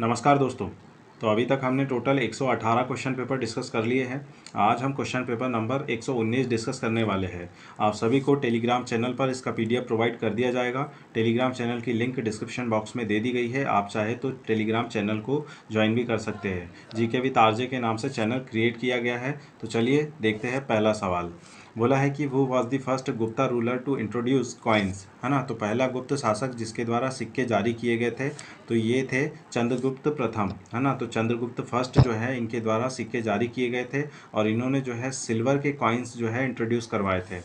नमस्कार दोस्तों तो अभी तक हमने टोटल 118 क्वेश्चन पेपर डिस्कस कर लिए हैं आज हम क्वेश्चन पेपर नंबर 119 डिस्कस करने वाले हैं आप सभी को टेलीग्राम चैनल पर इसका पीडीएफ प्रोवाइड कर दिया जाएगा टेलीग्राम चैनल की लिंक डिस्क्रिप्शन बॉक्स में दे दी गई है आप चाहे तो टेलीग्राम चैनल को ज्वाइन भी कर सकते हैं जी के के नाम से चैनल क्रिएट किया गया है तो चलिए देखते हैं पहला सवाल बोला है कि वो was the first Gupta ruler to introduce coins है ना तो पहला गुप्त शासक जिसके द्वारा सिक्के जारी किए गए थे तो ये थे चंद्रगुप्त प्रथम है ना तो चंद्रगुप्त फर्स्ट जो है इनके द्वारा सिक्के जारी किए गए थे और इन्होंने जो है सिल्वर के कॉइन्स जो है इंट्रोड्यूस करवाए थे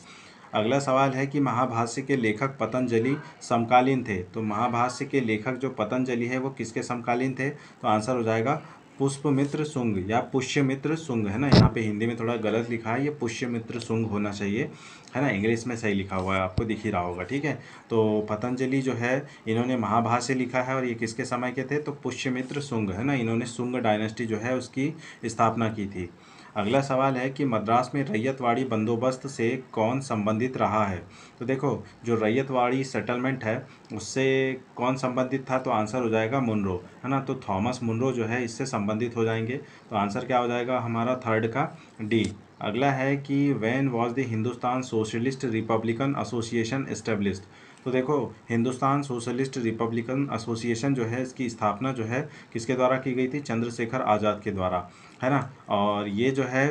अगला सवाल है कि महाभाष्य के लेखक पतंजलि समकालीन थे तो महाभाष्य के लेखक जो पतंजलि है वो किसके समकालीन थे तो आंसर हो जाएगा पुष्पमित्र सुंग या पुष्यमित्र सुंग है ना यहाँ पे हिंदी में थोड़ा गलत लिखा है ये पुष्यमित्र सुंग होना चाहिए है ना इंग्लिश में सही लिखा हुआ है आपको दिख ही रहा होगा ठीक है तो पतंजलि जो है इन्होंने महाभाष्य से लिखा है और ये किसके समय के थे तो पुष्यमित्र सुंग है ना इन्होंने सुंग डायनेस्टी जो है उसकी स्थापना की थी अगला सवाल है कि मद्रास में रैयतवाड़ी बंदोबस्त से कौन संबंधित रहा है तो देखो जो रैयतवाड़ी सेटलमेंट है उससे कौन संबंधित था तो आंसर हो जाएगा मुनरो है ना तो थॉमस मुनरो जो है इससे संबंधित हो जाएंगे तो आंसर क्या हो जाएगा हमारा थर्ड का डी अगला है कि when was the Hindustan socialist republican association established तो देखो हिंदुस्तान सोशलिस्ट रिपब्लिकन एसोसिएशन जो है इसकी स्थापना जो है किसके द्वारा की गई थी चंद्रशेखर आज़ाद के द्वारा है ना और ये जो है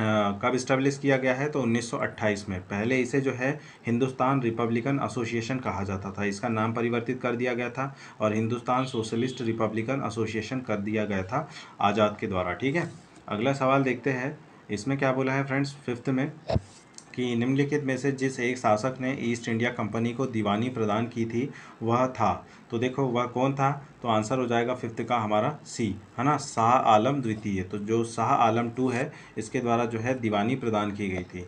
कब इस्टेब्लिश किया गया है तो 1928 में पहले इसे जो है हिंदुस्तान रिपब्लिकन एसोसिएशन कहा जाता था इसका नाम परिवर्तित कर दिया गया था और हिंदुस्तान सोशलिस्ट रिपब्लिकन एसोसिएशन कर दिया गया था आज़ाद के द्वारा ठीक है अगला सवाल देखते हैं इसमें क्या बोला है फ्रेंड्स फिफ्थ में कि निम्नलिखित में से जिस एक शासक ने ईस्ट इंडिया कंपनी को दीवानी प्रदान की थी वह था तो देखो वह कौन था तो आंसर हो जाएगा फिफ्थ का हमारा सी है ना शाह आलम द्वितीय तो जो शाह आलम टू है इसके द्वारा जो है दीवानी प्रदान की गई थी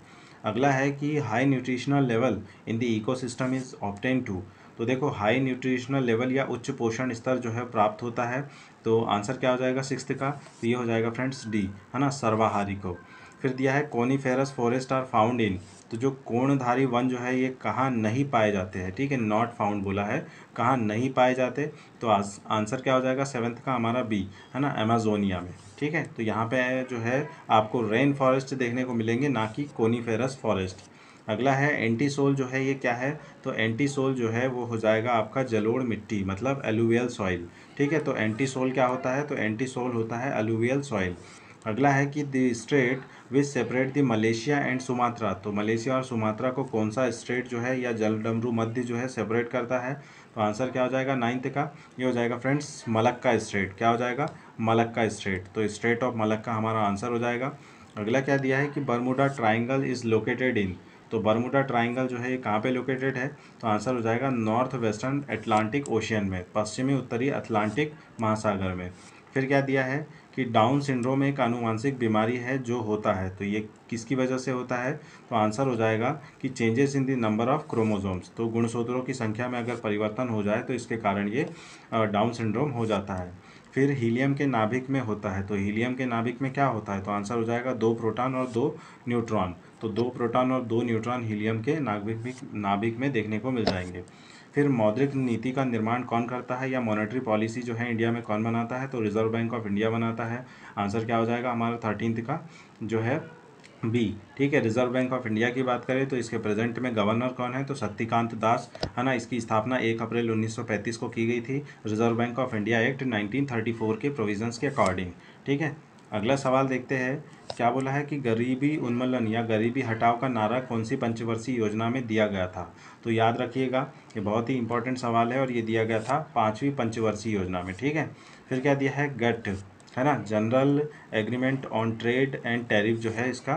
अगला है कि high nutritional level in the ecosystem is obtain to तो देखो हाई न्यूट्रिशनल लेवल या उच्च पोषण स्तर जो है प्राप्त होता है तो आंसर क्या हो जाएगा सिक्स्थ का तो ये हो जाएगा फ्रेंड्स डी है ना सर्वाहारी को फिर दिया है coniferous forest are found in तो जो कोणधारी वन जो है ये कहाँ नहीं पाए जाते हैं ठीक है नॉट फाउंड बोला है कहाँ नहीं पाए जाते तो आंसर क्या हो जाएगा सेवन्थ का हमारा बी है ना अमेजोनिया में ठीक है तो यहाँ पे जो है आपको रेन फॉरेस्ट देखने को मिलेंगे ना कि कोनीफेरस फॉरेस्ट अगला है एंटीसोल जो है ये क्या है तो एंटीसोल जो है वो हो जाएगा आपका जलोड़ मिट्टी मतलब एलुवियल सॉइल ठीक है तो एंटीसोल क्या होता है तो एंटीसोल होता है एलुवियल सॉइल अगला है कि the strait which separate the Malaysia and Sumatra तो मलेशिया और सुमात्रा को कौन सा स्टेट जो है या जल डमरू मध्य जो है सेपरेट करता है तो आंसर क्या हो जाएगा नाइन्थ का ये हो जाएगा फ्रेंड्स मलक्का स्टेट क्या हो जाएगा मलक्का स्टेट तो स्टेट ऑफ मलक्का हमारा आंसर हो जाएगा अगला क्या दिया है कि Bermuda triangle is located in तो बर्मुडा ट्राइंगल जो है ये कहाँ पे लोकेटेड है तो आंसर हो जाएगा नॉर्थ वेस्टर्न अटलांटिक ओशियन में पश्चिमी उत्तरी अटलांटिक महासागर में फिर क्या दिया है कि डाउन सिंड्रोम एक आनुवांशिक बीमारी है जो होता है तो ये किसकी वजह से होता है तो आंसर हो जाएगा कि changes in the number of chromosomes तो गुणसूत्रों की संख्या में अगर परिवर्तन हो जाए तो इसके कारण ये डाउन सिंड्रोम हो जाता है फिर हीलियम के नाभिक में होता है तो हीलियम के नाभिक में क्या होता है तो आंसर हो जाएगा दो प्रोटॉन और दो न्यूट्रॉन तो दो प्रोटॉन और दो न्यूट्रॉन हीलियम के नाभिक नाभिक में देखने को मिल जाएंगे फिर मौद्रिक नीति का निर्माण कौन करता है या मॉनेटरी पॉलिसी जो है इंडिया में कौन बनाता है तो रिजर्व बैंक ऑफ इंडिया बनाता है आंसर क्या हो जाएगा हमारा थर्टीनथ का जो है बी ठीक है रिजर्व बैंक ऑफ इंडिया की बात करें तो इसके प्रेजेंट में गवर्नर कौन है तो शक्तिकांत दास है ना इसकी स्थापना एक अप्रैल 1935 को की गई थी reserve bank of India act 1934 के प्रोविजंस के अकॉर्डिंग ठीक है अगला सवाल देखते हैं क्या बोला है कि गरीबी उन्मूलन या गरीबी हटाओ का नारा कौन सी पंचवर्षीय योजना में दिया गया था तो याद रखिएगा ये बहुत ही इंपॉर्टेंट सवाल है और ये दिया गया था पाँचवीं पंचवर्षीय योजना में ठीक है फिर क्या दिया है गट है ना general agreement on trade and tariff जो है इसका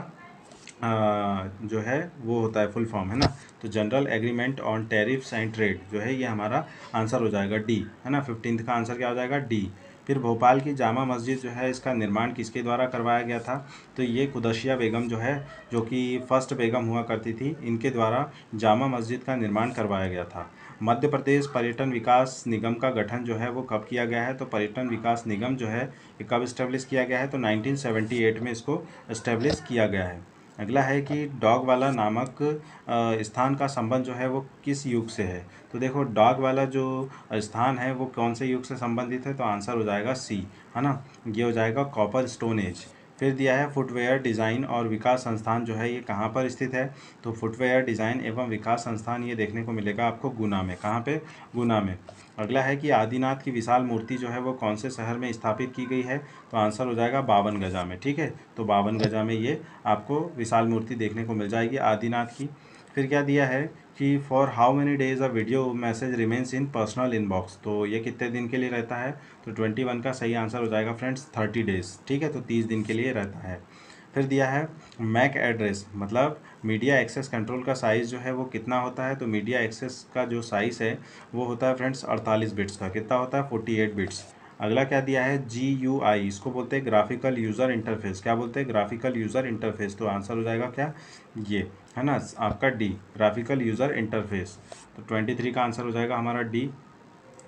आ, जो है वो होता है फुल फॉर्म है ना तो general agreement on tariffs and trade जो है ये हमारा आंसर हो जाएगा डी है ना फिफ्टींथ का आंसर क्या हो जाएगा डी फिर भोपाल की जामा मस्जिद जो है इसका निर्माण किसके द्वारा करवाया गया था तो ये कुदशिया बेगम जो है जो कि फ़र्स्ट बेगम हुआ करती थी इनके द्वारा जामा मस्जिद का निर्माण करवाया गया था मध्य प्रदेश पर्यटन विकास निगम का गठन जो है वो कब किया गया है तो पर्यटन विकास निगम जो है ये कब इस्टेब्लिश किया गया है तो 1978 में इसको इस्टेब्लिश किया गया है अगला है कि डॉग वाला नामक स्थान का संबंध जो है वो किस युग से है तो देखो डॉग वाला जो स्थान है वो कौन से युग से संबंधित है तो आंसर हो जाएगा सी है ना ये हो जाएगा कॉपर स्टोन एज फिर दिया है फुटवेयर डिज़ाइन और विकास संस्थान जो है ये कहाँ पर स्थित है तो फुटवेयर डिज़ाइन एवं विकास संस्थान ये देखने को मिलेगा आपको गुना में कहाँ पे गुना में अगला है कि आदिनाथ की विशाल मूर्ति जो है वो कौन से शहर में स्थापित की गई है तो आंसर हो जाएगा बावन गजा में ठीक है तो बावन गजा में ये आपको विशाल मूर्ति देखने को मिल जाएगी आदिनाथ की फिर क्या दिया है कि for how many days a video message remains in personal inbox तो ये कितने दिन के लिए रहता है तो ट्वेंटी वन का सही आंसर हो जाएगा फ्रेंड्स थर्टी डेज ठीक है तो तीस दिन के लिए रहता है फिर दिया है मैक एड्रेस मतलब मीडिया एक्सेस कंट्रोल का साइज़ जो है वो कितना होता है तो मीडिया एक्सेस का जो साइज़ है वो होता है फ्रेंड्स अड़तालीस बिट्स का कितना होता है फोर्टी एट बिट्स अगला क्या दिया है जी यू आई इसको बोलते हैं ग्राफिकल यूज़र इंटरफेस क्या बोलते हैं ग्राफिकल यूज़र इंटरफेस तो आंसर हो जाएगा क्या ये है ना आपका डी ग्राफिकल यूज़र इंटरफेस तो ट्वेंटी थ्री का आंसर हो जाएगा हमारा डी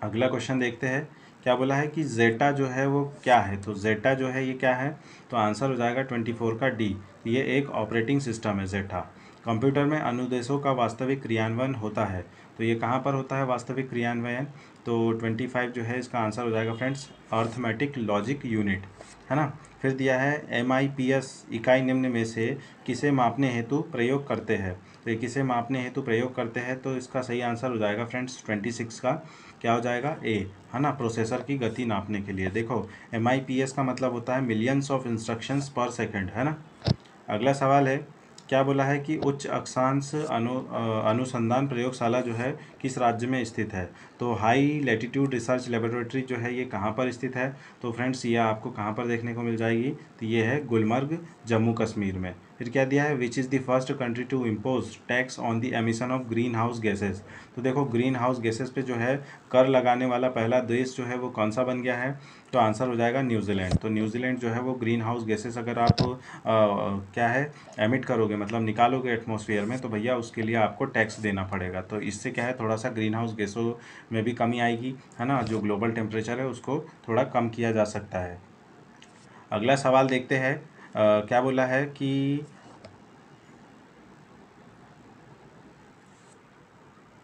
अगला क्वेश्चन देखते हैं क्या बोला है कि जेटा जो है वो क्या है तो जेटा जो है ये क्या है तो आंसर हो जाएगा ट्वेंटी फोर का डी ये एक ऑपरेटिंग सिस्टम है जेटा कंप्यूटर में अनुदेशों का वास्तविक क्रियान्वयन होता है तो ये कहाँ पर होता है वास्तविक क्रियान्वयन तो ट्वेंटी फाइव जो है इसका आंसर हो जाएगा फ्रेंड्स अर्थमेटिक लॉजिक यूनिट है ना फिर दिया है एम आई पी एस इकाई निम्न में से किसे मापने हेतु प्रयोग करते हैं तो किसे मापने हेतु प्रयोग करते हैं तो इसका सही आंसर हो जाएगा फ्रेंड्स ट्वेंटी सिक्स का क्या हो जाएगा ए है ना प्रोसेसर की गति नापने के लिए देखो एम आई पी एस का मतलब होता है millions of instructions per second है ना अगला सवाल है क्या बोला है कि उच्च अक्षांश अनु अनुसंधान प्रयोगशाला जो है किस राज्य में स्थित है तो हाई लेटीट्यूड रिसर्च लेबोरेटरी जो है ये कहाँ पर स्थित है तो फ्रेंड्स ये आपको कहाँ पर देखने को मिल जाएगी तो ये है गुलमर्ग जम्मू कश्मीर में फिर क्या दिया है which is the first country to impose tax on the emission of greenhouse gases तो देखो ग्रीन हाउस गैसेज पे जो है कर लगाने वाला पहला देश जो है वो कौन सा बन गया है तो आंसर हो जाएगा न्यूजीलैंड तो न्यूजीलैंड जो है वो ग्रीन हाउस गैसेस अगर आप आ, क्या है एमिट करोगे मतलब निकालोगे एटमोसफियर में तो भैया उसके लिए आपको टैक्स देना पड़ेगा तो इससे क्या है थोड़ा सा ग्रीन हाउस गैसों में भी कमी आएगी है ना जो ग्लोबल टेम्परेचर है उसको थोड़ा कम किया जा सकता है अगला सवाल देखते हैं क्या बोला है कि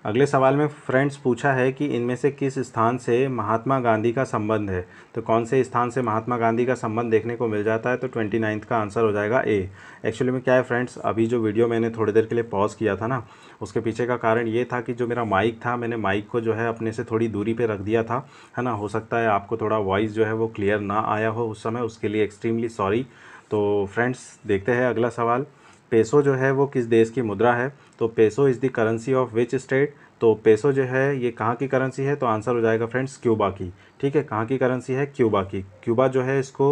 अगले सवाल में फ्रेंड्स पूछा है कि इनमें से किस स्थान से महात्मा गांधी का संबंध है तो कौन से स्थान से महात्मा गांधी का संबंध देखने को मिल जाता है तो ट्वेंटी नाइन्थ का आंसर हो जाएगा ए एक्चुअली में क्या है फ्रेंड्स अभी जो वीडियो मैंने थोड़ी देर के लिए पॉज किया था ना उसके पीछे का कारण ये था कि जो मेरा माइक था मैंने माइक को जो है अपने से थोड़ी दूरी पर रख दिया था है ना हो सकता है आपको थोड़ा वॉइस जो है वो क्लियर ना आया हो उस समय उसके लिए एक्सट्रीमली सॉरी तो फ्रेंड्स देखते हैं अगला सवाल पेसो जो है वो किस देश की मुद्रा है तो peso is the currency of which state तो पेसो जो है ये कहाँ की करेंसी है तो आंसर हो जाएगा फ्रेंड्स क्यूबा की ठीक है कहाँ की करेंसी है क्यूबा की क्यूबा जो है इसको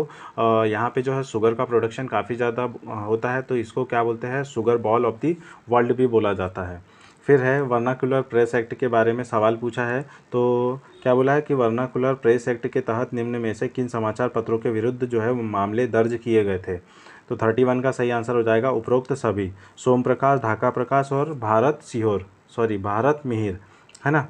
यहाँ पे जो है शुगर का प्रोडक्शन काफ़ी ज़्यादा होता है तो इसको क्या बोलते हैं sugar bowl of the world भी बोला जाता है फिर है वर्नाकुलर प्रेस एक्ट के बारे में सवाल पूछा है तो क्या बोला है कि वर्नाकुलर प्रेस एक्ट के तहत निम्न में से किन समाचार पत्रों के विरुद्ध जो है मामले दर्ज किए गए थे तो थर्टी वन का सही आंसर हो जाएगा उपरोक्त सभी सोम प्रकाश ढाका प्रकाश और भारत सीहोर सॉरी भारत मिहिर है ना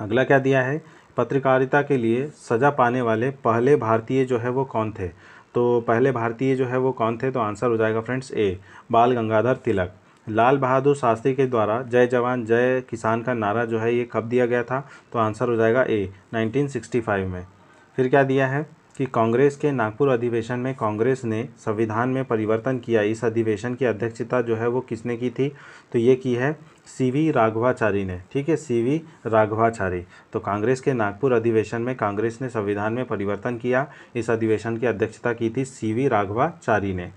अगला क्या दिया है पत्रकारिता के लिए सजा पाने वाले पहले भारतीय जो है वो कौन थे तो पहले भारतीय जो है वो कौन थे तो आंसर हो जाएगा फ्रेंड्स ए बाल गंगाधर तिलक लाल बहादुर शास्त्री के द्वारा जय जवान जय किसान का नारा जो है ये कब दिया गया था तो आंसर हो जाएगा ए 1965 में फिर क्या दिया है कि कांग्रेस के नागपुर अधिवेशन में कांग्रेस ने संविधान में परिवर्तन किया इस अधिवेशन की अध्यक्षता जो है वो किसने की थी तो ये की है सीवी राघवाचारी ने ठीक है सीवी राघवाचारी तो कांग्रेस के नागपुर अधिवेशन में कांग्रेस ने संविधान में परिवर्तन किया इस अधिवेशन की अध्यक्षता की थी सी राघवाचारी ने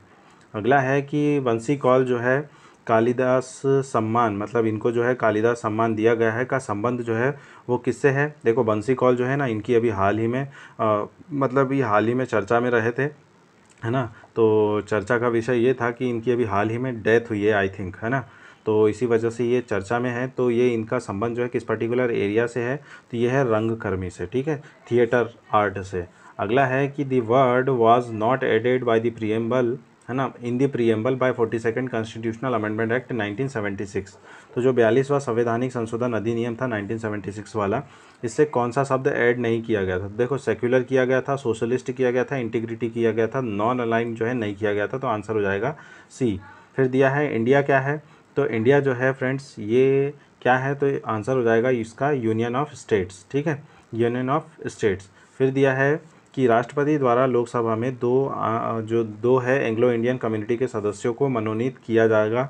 अगला है कि बंसी कौल जो है कालिदास सम्मान मतलब इनको जो है कालिदास सम्मान दिया गया है का संबंध जो है वो किससे है देखो बंसी कॉल जो है ना इनकी अभी हाल ही में आ, मतलब ये हाल ही में चर्चा में रहे थे है ना तो चर्चा का विषय ये था कि इनकी अभी हाल ही में डेथ हुई है आई थिंक है ना तो इसी वजह से ये चर्चा में है तो ये इनका संबंध जो है किस पर्टिकुलर एरिया से है तो ये है रंगकर्मी से ठीक है थिएटर आर्ट से अगला है कि the word was not added by the preamble है ना in the preamble by forty second constitutional amendment act 1976 तो जो बयालीसवा संवैधानिक संशोधन अधिनियम था 1976 वाला इससे कौन सा शब्द ऐड नहीं किया गया था देखो सेक्युलर किया गया था सोशलिस्ट किया गया था इंटीग्रिटी किया गया था नॉन अलाइन जो है नहीं किया गया था तो आंसर हो जाएगा सी फिर दिया है इंडिया क्या है तो इंडिया जो है फ्रेंड्स ये क्या है तो आंसर हो जाएगा इसका यूनियन ऑफ स्टेट्स ठीक है यूनियन ऑफ स्टेट्स फिर दिया है कि राष्ट्रपति द्वारा लोकसभा में दो आ, जो दो है एंग्लो इंडियन कम्युनिटी के सदस्यों को मनोनीत किया जाएगा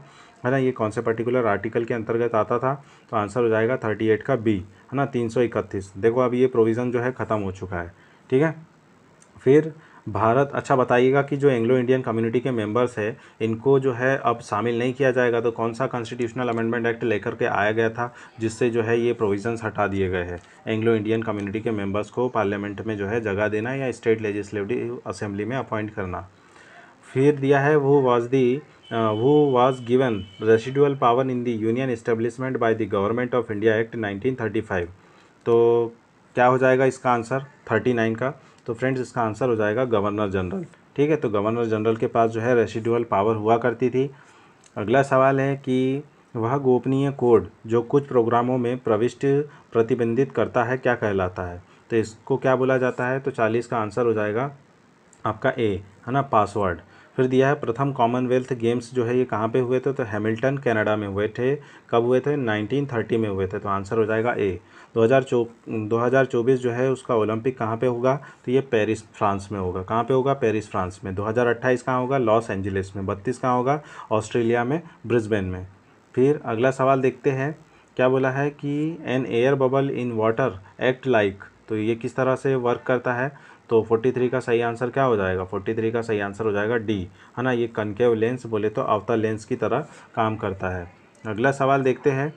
है ना ये कौन से पर्टिकुलर आर्टिकल के अंतर्गत आता था तो आंसर हो जाएगा थर्टी एट का बी है ना तीन सौ इकतीस देखो अब ये प्रोविज़न जो है ख़त्म हो चुका है ठीक है फिर भारत अच्छा बताइएगा कि जो एंग्लो इंडियन कम्युनिटी के मेंबर्स है इनको जो है अब शामिल नहीं किया जाएगा तो कौन सा कॉन्स्टिट्यूशनल अमेंडमेंट एक्ट लेकर के आया गया था जिससे जो है ये प्रोविजंस हटा दिए गए हैं एंग्लो इंडियन कम्युनिटी के मेंबर्स को पार्लियामेंट में जो है जगह देना या स्टेट लेजिस्लेटिव असेंबली में अपॉइंट करना फिर दिया है वो वॉज दी वो was given residual power in the union establishment by the government of India act nineteen तो क्या हो जाएगा इसका आंसर नाइन का तो फ्रेंड्स इसका आंसर हो जाएगा गवर्नर जनरल ठीक है तो गवर्नर जनरल के पास जो है रेसिडुअल पावर हुआ करती थी अगला सवाल है कि वह गोपनीय कोड जो कुछ प्रोग्रामों में प्रविष्ट प्रतिबंधित करता है क्या कहलाता है तो इसको क्या बोला जाता है तो चालीस का आंसर हो जाएगा आपका ए है ना पासवर्ड फिर दिया है प्रथम कॉमनवेल्थ गेम्स जो है ये कहाँ पे हुए थे तो हैमिल्टन कनाडा में हुए थे कब हुए थे 1930 में हुए थे तो आंसर हो जाएगा ए 2024 जो है उसका ओलंपिक कहाँ पे होगा तो ये पेरिस फ्रांस में होगा कहाँ पे होगा पेरिस फ्रांस में 2028 कहाँ होगा लॉस एंजलिस में बत्तीस कहाँ होगा ऑस्ट्रेलिया में ब्रिस्बेन में फिर अगला सवाल देखते हैं क्या बोला है कि an air bubble in water act like तो ये किस तरह से वर्क करता है तो 43 का सही आंसर क्या हो जाएगा 43 का सही आंसर हो जाएगा डी है ना ये कनकेव लेंस बोले तो अवता लेंस की तरह काम करता है अगला सवाल देखते हैं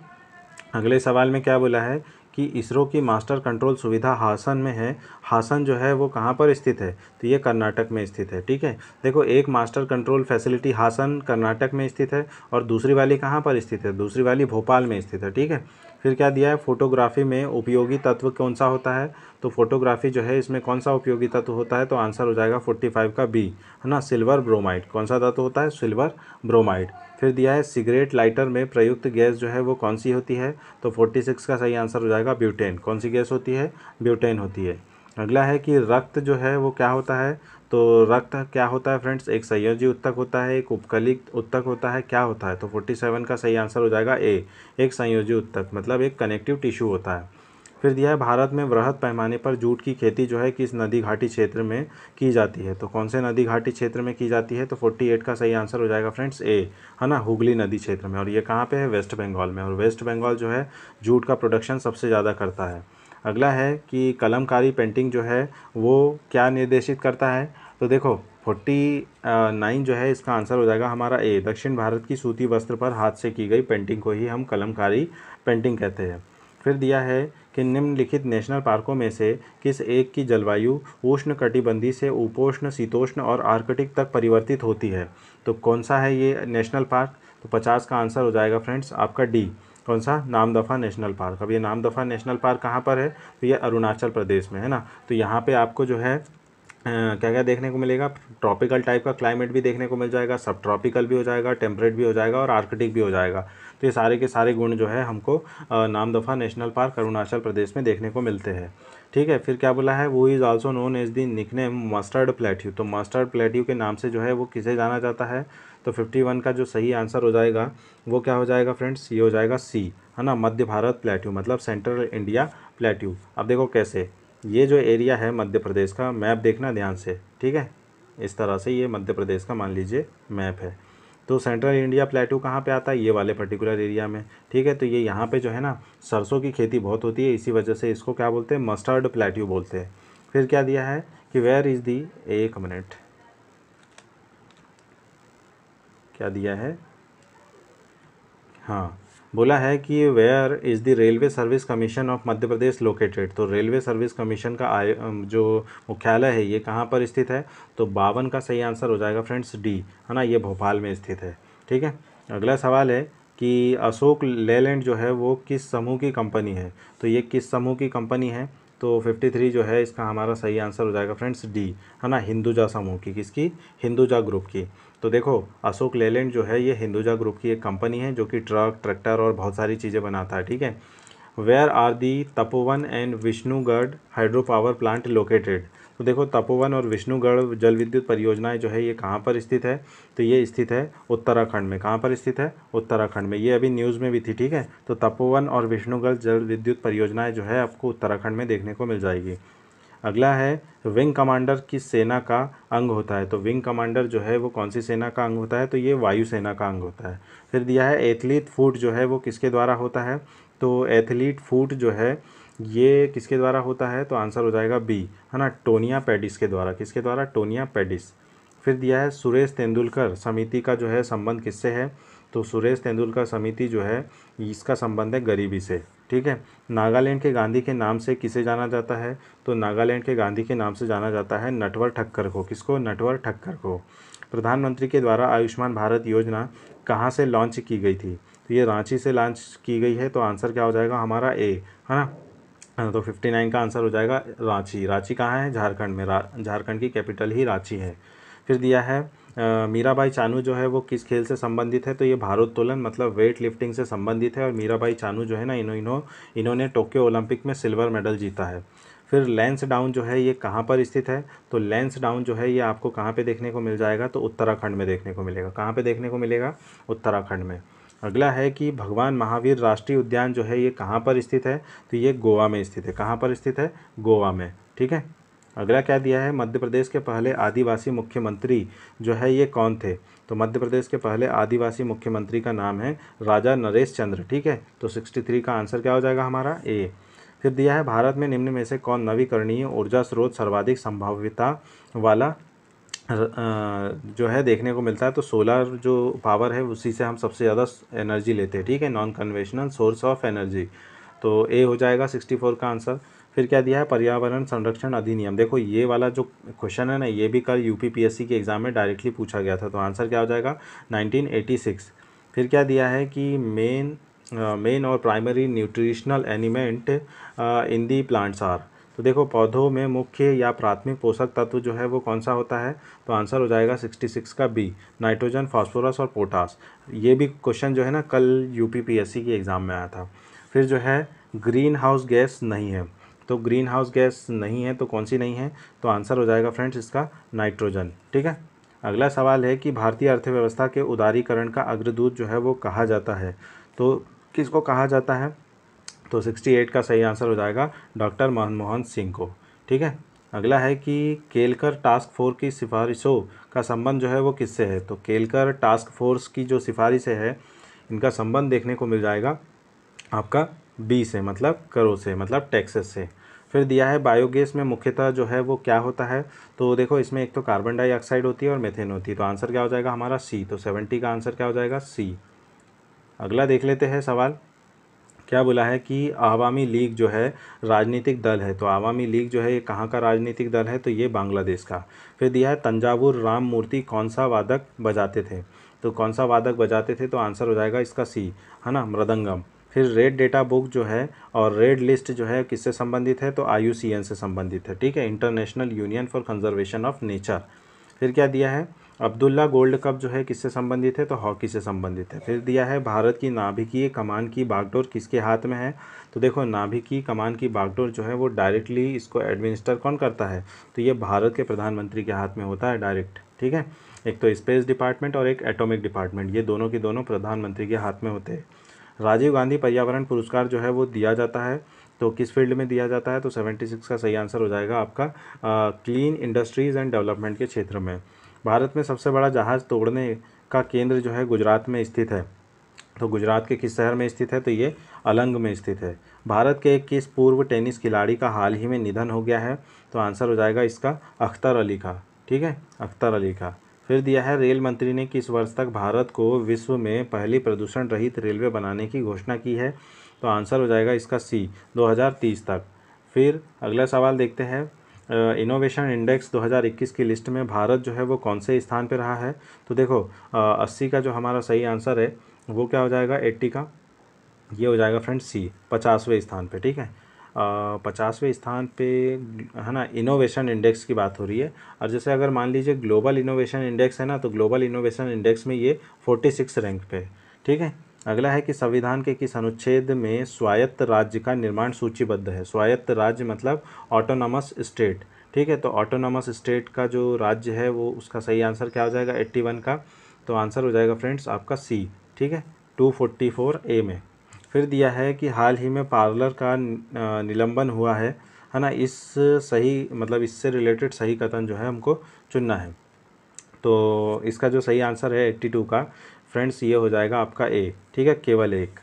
अगले सवाल में क्या बोला है कि इसरो की मास्टर कंट्रोल सुविधा हासन में है हासन जो है वो कहाँ पर स्थित है तो ये कर्नाटक में स्थित है ठीक है देखो एक master control facility Hassan Karnataka में स्थित है और दूसरी वाली कहाँ पर स्थित है दूसरी वाली भोपाल में स्थित है ठीक है फिर क्या दिया है फोटोग्राफी में उपयोगी तत्व कौन सा होता है तो फोटोग्राफी जो है इसमें कौन सा उपयोगी तत्व होता है तो आंसर हो जाएगा फोर्टी फाइव का बी है ना सिल्वर ब्रोमाइड कौन सा तत्व होता है सिल्वर ब्रोमाइड फिर दिया है सिगरेट लाइटर में प्रयुक्त गैस जो है वो कौन सी होती है तो फोर्टी सिक्स का सही आंसर हो जाएगा ब्यूटेन कौन सी गैस होती है ब्यूटेन होती है अगला है कि रक्त जो है वो क्या होता है तो रक्त क्या होता है फ्रेंड्स एक संयोजी उत्तक होता है एक उपकली उत्तक होता है क्या होता है तो फोर्टी सेवन का सही आंसर हो जाएगा ए एक संयोजी उत्तक मतलब एक कनेक्टिव टिश्यू होता है फिर दिया है भारत में वृहद पैमाने पर जूट की खेती जो है किस नदी घाटी क्षेत्र में की जाती है तो कौन से नदी घाटी क्षेत्र में की जाती है तो 48 का सही आंसर हो जाएगा फ्रेंड्स ए है ना हुगली नदी क्षेत्र में और ये कहाँ पे है वेस्ट बंगाल में और वेस्ट बंगाल जो है जूट का प्रोडक्शन सबसे ज़्यादा करता है अगला है कि कलमकारी पेंटिंग जो है वो क्या निर्देशित करता है तो देखो फोर्टी नाइन जो है इसका आंसर हो जाएगा हमारा ए दक्षिण भारत की सूती वस्त्र पर हाथ से की गई पेंटिंग को ही हम कलमकारी पेंटिंग कहते हैं फिर दिया है कि निम्नलिखित नेशनल पार्कों में से किस एक की जलवायु उष्ण कटिबंधी से उपोष्ण शीतोष्ण और आर्कटिक तक परिवर्तित होती है तो कौन सा है ये नेशनल पार्क तो पचास का आंसर हो जाएगा फ्रेंड्स आपका डी कौन सा नामदफ़ा नेशनल पार्क अब ये नामदफ़ा नेशनल पार्क कहाँ पर है तो ये अरुणाचल प्रदेश में है ना तो यहाँ पे आपको जो है क्या क्या देखने को मिलेगा ट्रॉपिकल टाइप का क्लाइमेट भी देखने को मिल जाएगा सब ट्रॉपिकल भी हो जाएगा टेम्परेट भी हो जाएगा और आर्कटिक भी हो जाएगा तो ये सारे के सारे गुण जो है हमको नामदफ़ा नेशनल पार्क अरुणाचल प्रदेश में देखने को मिलते हैं ठीक है फिर क्या बोला है वो is also known as the nickname mustard plateau तो मस्टर्ड प्लेट्यू के नाम से जो है वो किसे जाना जाता है तो फिफ्टी वन का जो सही आंसर हो जाएगा वो क्या हो जाएगा फ्रेंड्स ये हो जाएगा सी है ना मध्य भारत प्लेट्यू मतलब सेंट्रल इंडिया प्लेट्यू अब देखो कैसे ये जो एरिया है मध्य प्रदेश का मैप देखना ध्यान से ठीक है इस तरह से ये मध्य प्रदेश का मान लीजिए मैप है तो सेंट्रल इंडिया प्लेट्यू कहाँ पे आता है ये वाले पर्टिकुलर एरिया में ठीक है तो ये यहाँ पे जो है ना सरसों की खेती बहुत होती है इसी वजह से इसको क्या बोलते हैं मस्टर्ड प्लेट्यू बोलते हैं फिर क्या दिया है कि वेयर इज़ दी एक मिनट क्या दिया है हाँ बोला है कि where is the railway service commission of Madhya Pradesh located तो रेलवे सर्विस कमीशन का आय जो मुख्यालय है ये कहाँ पर स्थित है तो बावन का सही आंसर हो जाएगा फ्रेंड्स डी है ना ये भोपाल में स्थित है ठीक है अगला सवाल है कि अशोक लेलैंड जो है वो किस समूह की कंपनी है तो ये किस समूह की कंपनी है तो 53 जो है इसका हमारा सही आंसर हो जाएगा फ्रेंड्स डी है ना हिंदुजा समूह की किसकी हिंदुजा ग्रुप की तो देखो अशोक लेलैंड जो है ये हिंदुजा ग्रुप की एक कंपनी है जो कि ट्रक ट्रैक्टर और बहुत सारी चीज़ें बनाता है ठीक है where are the Tapovan and Vishnugad hydro power plant located तो देखो तपोवन और विष्णुगढ़ जल विद्युत परियोजनाएँ जो है ये कहाँ पर स्थित है तो ये स्थित है उत्तराखंड में कहाँ पर स्थित है उत्तराखंड में ये अभी न्यूज़ में भी थी ठीक है तो तपोवन और विष्णुगढ़ जल विद्युत परियोजनाएँ जो है आपको उत्तराखंड में देखने को मिल जाएगी अगला है विंग कमांडर किस सेना का अंग होता है तो विंग कमांडर जो है वो कौन सी सेना का अंग होता है तो ये वायुसेना का अंग होता है फिर दिया है एथलीट फूट जो है वो किसके द्वारा होता है तो एथलीट फूट जो है ये किसके द्वारा होता है तो आंसर हो जाएगा बी है ना टोनिया पेडिस के द्वारा किसके द्वारा टोनिया पेडिस फिर दिया है सुरेश तेंदुलकर समिति का जो है संबंध किससे है तो सुरेश तेंदुलकर समिति जो है इसका संबंध है गरीबी से ठीक है नागालैंड के गांधी के नाम से किसे जाना जाता है तो नागालैंड के गांधी के नाम से जाना जाता है नटवर ठक्कर को किसको नटवर ठक्कर को प्रधानमंत्री के द्वारा आयुष्मान भारत योजना कहाँ से लॉन्च की गई थी तो ये रांची से लॉन्च की गई है तो आंसर क्या हो जाएगा हमारा ए है ना हाँ, तो फिफ्टी नाइन का आंसर हो जाएगा रांची रांची कहाँ है झारखंड में झारखंड की कैपिटल ही रांची है फिर दिया है मीराबाई चानू जो है वो किस खेल से संबंधित है तो ये भारोत्तोलन मतलब वेट लिफ्टिंग से संबंधित है और मीराबाई चानू जो है ना इन्हों इन्हों इन्होंने टोक्यो ओलंपिक में सिल्वर मेडल जीता है फिर लेंस डाउन जो है ये कहाँ पर स्थित है तो लेंस डाउन जो है ये आपको कहाँ पे देखने को मिल जाएगा तो उत्तराखंड में देखने को मिलेगा कहाँ पे देखने को मिलेगा उत्तराखंड में अगला है कि भगवान महावीर राष्ट्रीय उद्यान जो है ये कहाँ पर स्थित है तो ये गोवा में स्थित है कहाँ पर स्थित है गोवा में ठीक है अगला क्या दिया है मध्य प्रदेश के पहले आदिवासी मुख्यमंत्री जो है ये कौन थे तो मध्य प्रदेश के पहले आदिवासी मुख्यमंत्री का नाम है राजा नरेश चंद्र ठीक है तो सिक्सटी थ्री का आंसर क्या हो जाएगा हमारा ए फिर दिया है भारत में निम्न में से कौन नवीकरणीय ऊर्जा स्रोत सर्वाधिक संभाव्यता वाला जो है देखने को मिलता है तो सोलर जो पावर है उसी से हम सबसे ज़्यादा एनर्जी लेते हैं ठीक है non conventional source of energy तो ए हो जाएगा सिक्सटी फोर का आंसर फिर क्या दिया है पर्यावरण संरक्षण अधिनियम देखो ये वाला जो क्वेश्चन है ना ये भी कल यूपीपीएससी के एग्ज़ाम में डायरेक्टली पूछा गया था तो आंसर क्या हो जाएगा नाइनटीन फिर क्या दिया है कि मेन मेन और primary nutritional element in the plants are तो देखो पौधों में मुख्य या प्राथमिक पोषक तत्व जो है वो कौन सा होता है तो आंसर हो जाएगा सिक्सटी सिक्स का बी नाइट्रोजन फास्फोरस और पोटास ये भी क्वेश्चन जो है ना कल यूपीपीएससी के एग्ज़ाम में आया था फिर जो है ग्रीन हाउस गैस नहीं है तो ग्रीन हाउस गैस नहीं है तो कौन सी नहीं है तो आंसर हो जाएगा फ्रेंड्स इसका नाइट्रोजन ठीक है अगला सवाल है कि भारतीय अर्थव्यवस्था के उदारीकरण का अग्रदूत जो है वो कहा जाता है तो किसको कहा जाता है तो 68 का सही आंसर हो जाएगा डॉक्टर मनमोहन सिंह को ठीक है अगला है कि केलकर टास्क फोर्स की सिफारिशों का संबंध जो है वो किससे है तो केलकर टास्क फोर्स की जो सिफारिशें है इनका संबंध देखने को मिल जाएगा आपका बी से मतलब करो से मतलब टैक्सेस से फिर दिया है बायोगैस में मुख्यतः जो है वो क्या होता है तो देखो इसमें एक तो कार्बन डाइऑक्साइड होती है और मेथेन होती है तो आंसर क्या हो जाएगा हमारा सी तो सेवेंटी का आंसर क्या हो जाएगा सी अगला देख लेते हैं सवाल क्या बोला है कि आवामी लीग जो है राजनीतिक दल है तो आवामी लीग जो है ये कहाँ का राजनीतिक दल है तो ये बांग्लादेश का फिर दिया है तंजावुर राम मूर्ति कौन सा वादक बजाते थे तो कौन सा वादक बजाते थे तो आंसर हो जाएगा इसका सी है ना मृदंगम फिर रेड डेटा बुक जो है और रेड लिस्ट जो है किससे संबंधित है तो आई से संबंधित है ठीक है international union for conservation of nature फिर क्या दिया है अब्दुल्ला गोल्ड कप जो है किससे संबंधित है तो हॉकी से संबंधित है फिर दिया है भारत की नाभिकीय कमान की बागडोर किसके हाथ में है तो देखो नाभिकीय कमान की बागडोर जो है वो डायरेक्टली इसको एडमिनिस्टर कौन करता है तो ये भारत के प्रधानमंत्री के हाथ में होता है डायरेक्ट ठीक है एक तो स्पेस डिपार्टमेंट और एक एटॉमिक डिपार्टमेंट ये दोनों के दोनों प्रधानमंत्री के हाथ में होते हैं राजीव गांधी पर्यावरण पुरस्कार जो है वो दिया जाता है तो किस फील्ड में दिया जाता है तो सेवेंटी सिक्स का सही आंसर हो जाएगा आपका क्लीन इंडस्ट्रीज़ एंड डेवलपमेंट के क्षेत्र में भारत में सबसे बड़ा जहाज़ तोड़ने का केंद्र जो है गुजरात में स्थित है तो गुजरात के किस शहर में स्थित है तो ये अलंग में स्थित है भारत के किस पूर्व टेनिस खिलाड़ी का हाल ही में निधन हो गया है तो आंसर हो जाएगा इसका अख्तर अली का ठीक है अख्तर अली का फिर दिया है रेल मंत्री ने किस वर्ष तक भारत को विश्व में पहली प्रदूषण रहित रेलवे बनाने की घोषणा की है तो आंसर हो जाएगा इसका सी 2030 तक फिर अगला सवाल देखते हैं इनोवेशन इंडेक्स 2021 की लिस्ट में भारत जो है वो कौन से स्थान पे रहा है तो देखो अस्सी का जो हमारा सही आंसर है वो क्या हो जाएगा एट्टी का ये हो जाएगा फ्रेंड सी पचासवें स्थान पर ठीक है पचासवें स्थान पे है ना इनोवेशन इंडेक्स की बात हो रही है और जैसे अगर मान लीजिए ग्लोबल इनोवेशन इंडेक्स है ना तो ग्लोबल इनोवेशन इंडेक्स में ये फोर्टी सिक्स रैंक पे ठीक है अगला है कि संविधान के किस अनुच्छेद में स्वायत्त राज्य का निर्माण सूचीबद्ध है स्वायत्त राज्य मतलब ऑटोनॉमस स्टेट ठीक है तो ऑटोनॉमस स्टेट का जो राज्य है वो उसका सही आंसर क्या हो जाएगा एट्टी वन का तो आंसर हो जाएगा फ्रेंड्स आपका सी ठीक है टू फोर्टी फोर ए में फिर दिया है कि हाल ही में पार्लर का निलंबन हुआ है है ना इस सही मतलब इससे रिलेटेड सही कथन जो है हमको चुनना है तो इसका जो सही आंसर है एट्टी टू का फ्रेंड्स ये हो जाएगा आपका एक ठीक है केवल एक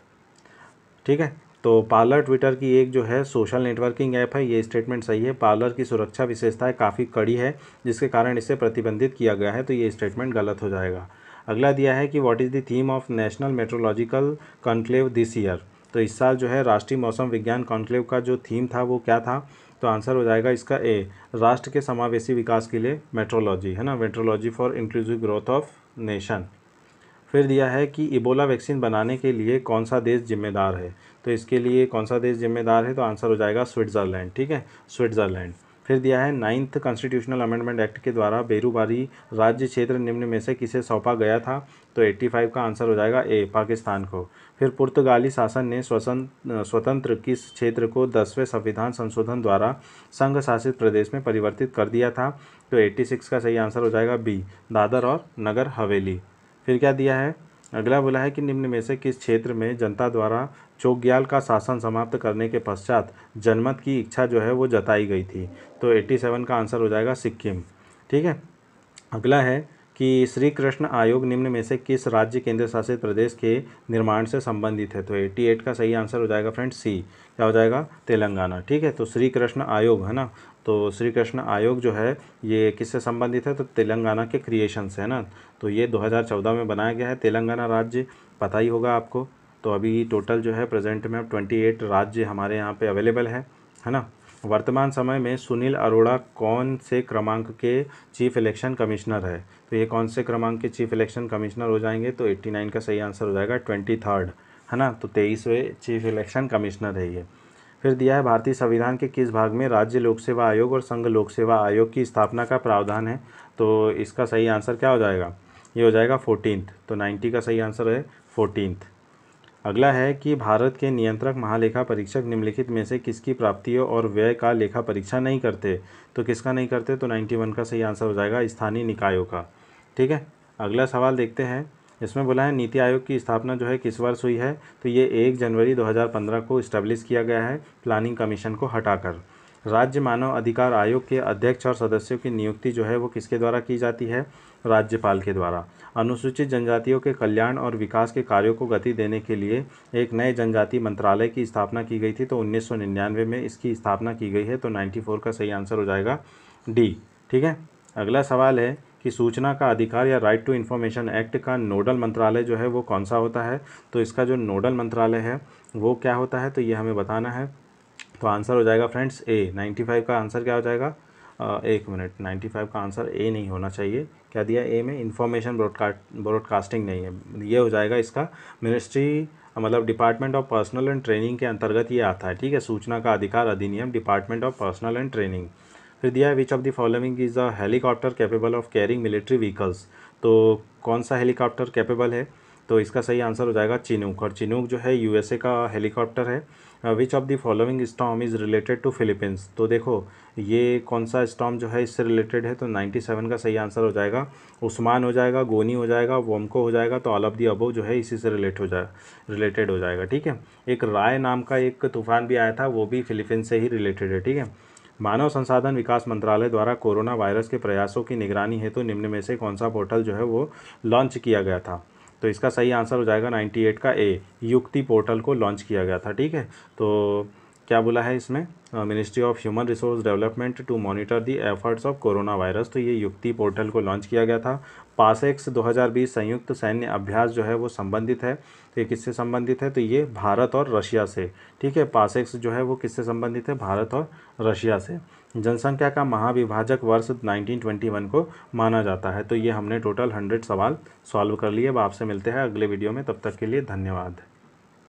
ठीक है तो पार्लर ट्विटर की एक जो है सोशल नेटवर्किंग ऐप है ये स्टेटमेंट सही है पार्लर की सुरक्षा विशेषताएं काफ़ी कड़ी है जिसके कारण इसे प्रतिबंधित किया गया है तो ये स्टेटमेंट गलत हो जाएगा अगला दिया है कि what is the theme of national metrological conclave this year तो इस साल जो है राष्ट्रीय मौसम विज्ञान कॉन्क्लेव का जो थीम था वो क्या था तो आंसर हो जाएगा इसका ए राष्ट्र के समावेशी विकास के लिए मेट्रोलॉजी है ना metrology for inclusive growth of nation फिर दिया है कि इबोला वैक्सीन बनाने के लिए कौन सा देश जिम्मेदार है तो इसके लिए कौन सा देश जिम्मेदार है तो आंसर हो जाएगा स्विट्ज़रलैंड ठीक है स्विट्ज़रलैंड फिर दिया है नाइन्थ कॉन्स्टिट्यूशनल अमेंडमेंट एक्ट के द्वारा बेरूबारी राज्य क्षेत्र निम्न में से किसे सौंपा गया था तो 85 का आंसर हो जाएगा ए पाकिस्तान को फिर पुर्तगाली शासन ने स्वतंत्र स्वतंत्र किस क्षेत्र को दसवें संविधान संशोधन द्वारा संघ शासित प्रदेश में परिवर्तित कर दिया था तो 86 का सही आंसर हो जाएगा बी दादर और नगर हवेली फिर क्या दिया है अगला बोला है कि निम्न में से किस क्षेत्र में जनता द्वारा चोग्याल का शासन समाप्त करने के पश्चात जनमत की इच्छा जो है वो जताई गई थी तो 87 का आंसर हो जाएगा सिक्किम ठीक है अगला है कि श्री कृष्ण आयोग निम्न में से किस राज्य केंद्र शासित प्रदेश के निर्माण से संबंधित है तो 88 का सही आंसर हो जाएगा फ्रेंड सी क्या हो जाएगा तेलंगाना ठीक है तो श्री कृष्ण आयोग है ना तो श्री कृष्ण आयोग जो है ये किससे संबंधित है तो तेलंगाना के क्रिएशन से है ना तो ये 2014 में बनाया गया है तेलंगाना राज्य पता ही होगा आपको तो अभी टोटल जो है प्रेजेंट में 28 राज्य हमारे यहाँ पे अवेलेबल है है ना वर्तमान समय में सुनील अरोड़ा कौन से क्रमांक के चीफ इलेक्शन कमिश्नर है तो ये कौन से क्रमांक के चीफ इलेक्शन कमिश्नर हो जाएंगे तो 89 का सही आंसर हो जाएगा ट्वेंटी थर्ड है ना तो तेईसवें चीफ इलेक्शन कमिश्नर है ये फिर दिया है भारतीय संविधान के किस भाग में राज्य लोक सेवा आयोग और संघ लोक सेवा आयोग की स्थापना का प्रावधान है तो इसका सही आंसर क्या हो जाएगा ये हो जाएगा फोर्टीनथ तो नाइन्टी का सही आंसर है फोर्टीनथ अगला है कि भारत के नियंत्रक महालेखा परीक्षक निम्नलिखित में से किसकी प्राप्तियों और व्यय का लेखा परीक्षा नहीं करते तो किसका नहीं करते तो नाइन्टी वन का सही आंसर हो जाएगा स्थानीय निकायों का ठीक है अगला सवाल देखते हैं इसमें बोला है नीति आयोग की स्थापना जो है किस वर्ष हुई है तो ये एक जनवरी 2015 को इस्टेब्लिश किया गया है प्लानिंग कमीशन को हटाकर राज्य मानव अधिकार आयोग के अध्यक्ष और सदस्यों की नियुक्ति जो है वो किसके द्वारा की जाती है राज्यपाल के द्वारा अनुसूचित जनजातियों के कल्याण और विकास के कार्यों को गति देने के लिए एक नए जनजाति मंत्रालय की स्थापना की गई थी तो 1999 में इसकी स्थापना की गई है तो 94 का सही आंसर हो जाएगा डी ठीक है अगला सवाल है कि सूचना का अधिकार या राइट टू इन्फॉर्मेशन एक्ट का नोडल मंत्रालय जो है वो कौन सा होता है तो इसका जो नोडल मंत्रालय है वो क्या होता है तो ये हमें बताना है तो आंसर हो जाएगा फ्रेंड्स ए नाइन्टी फाइव का आंसर क्या हो जाएगा एक मिनट नाइन्टी फाइव का आंसर ए नहीं होना चाहिए क्या दिया ए में इंफॉर्मेशन ब्रॉडकास्ट ब्रॉडकास्टिंग नहीं है ये हो जाएगा इसका मिनिस्ट्री मतलब department of personnel and training के अंतर्गत ये आता है ठीक है सूचना का अधिकार अधिनियम department of personnel and training फिर है which of the following is a helicopter capable of carrying military vehicles तो कौन सा हेलीकॉप्टर कैपेबल है तो इसका सही आंसर हो जाएगा चिनूक और चिनूक जो है यूएसए का हेलीकॉप्टर है which of the following storm is related to Philippines तो देखो ये कौन सा स्टॉम जो है इससे रिलेटेड है तो 97 का सही आंसर हो जाएगा उस्मान हो जाएगा गोनी हो जाएगा वोमको हो जाएगा तो ऑल ऑफ दी अबो जो है इसी से रिलेट हो जाए रिलेटेड हो जाएगा ठीक है एक राय नाम का एक तूफान भी आया था वो भी फिलीपींस से ही रिलेटेड है ठीक है मानव संसाधन विकास मंत्रालय द्वारा कोरोना वायरस के प्रयासों की निगरानी हेतु तो निम्न में से कौन सा पोर्टल जो है वो लॉन्च किया गया था तो इसका सही आंसर हो जाएगा 98 का ए युक्ति पोर्टल को लॉन्च किया गया था ठीक है तो क्या बोला है इसमें ministry of human resource development to monitor the efforts of corona virus तो ये युक्ति पोर्टल को लॉन्च किया गया था पासेक्स 2020 संयुक्त सैन्य अभ्यास जो है वो संबंधित है तो ये किससे संबंधित है तो ये भारत और रशिया से ठीक है पासेक्स जो है वो किससे संबंधित है भारत और रशिया से जनसंख्या का महाविभाजक वर्ष 1921 को माना जाता है तो ये हमने टोटल हंड्रेड सवाल सॉल्व कर लिए अब आपसे मिलते हैं अगले वीडियो में तब तक के लिए धन्यवाद